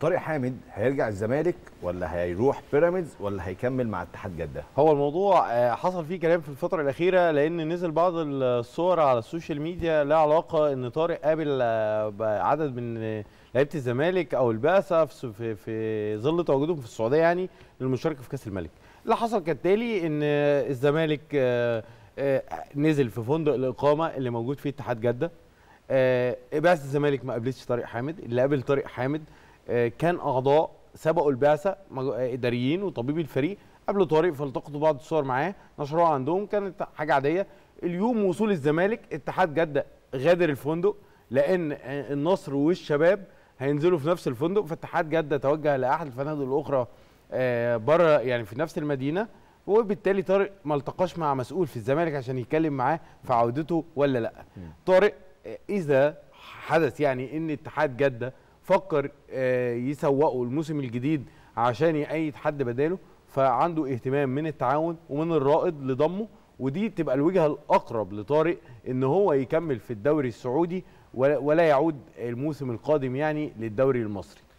طارق حامد هيرجع الزمالك ولا هيروح بيراميدز ولا هيكمل مع اتحاد جده هو الموضوع آه، حصل فيه كلام في الفتره الاخيره لان نزل بعض الصور على السوشيال ميديا لها علاقه ان طارق قابل آه، عدد من لعيبه الزمالك او البعثه في في ظل تواجدهم في السعوديه يعني للمشاركه في كاس الملك اللي حصل كالتالي ان الزمالك آه، نزل في فندق الاقامه اللي موجود فيه اتحاد جده بعثه الزمالك ما قابلتش طارق حامد اللي قابل طارق حامد آه، كان اعضاء سبقوا البعثه آه، اداريين وطبيب الفريق قبل طارق فالتقطوا بعض الصور معاه نشروها عندهم كانت حاجه عاديه اليوم وصول الزمالك اتحاد جده غادر الفندق لان آه، النصر والشباب هينزلوا في نفس الفندق فاتحاد جده توجه لاحد الفنادق الاخرى بره يعني في نفس المدينه وبالتالي طارق ما التقاش مع مسؤول في الزمالك عشان يتكلم معاه في عودته ولا لا طارق اذا حدث يعني ان اتحاد جده فكر آه، يسوقه الموسم الجديد عشان يأيد حد بداله فعنده اهتمام من التعاون ومن الرائد لضمه ودي تبقى الوجهه الاقرب لطارق ان هو يكمل في الدوري السعودي ولا يعود الموسم القادم يعني للدوري المصري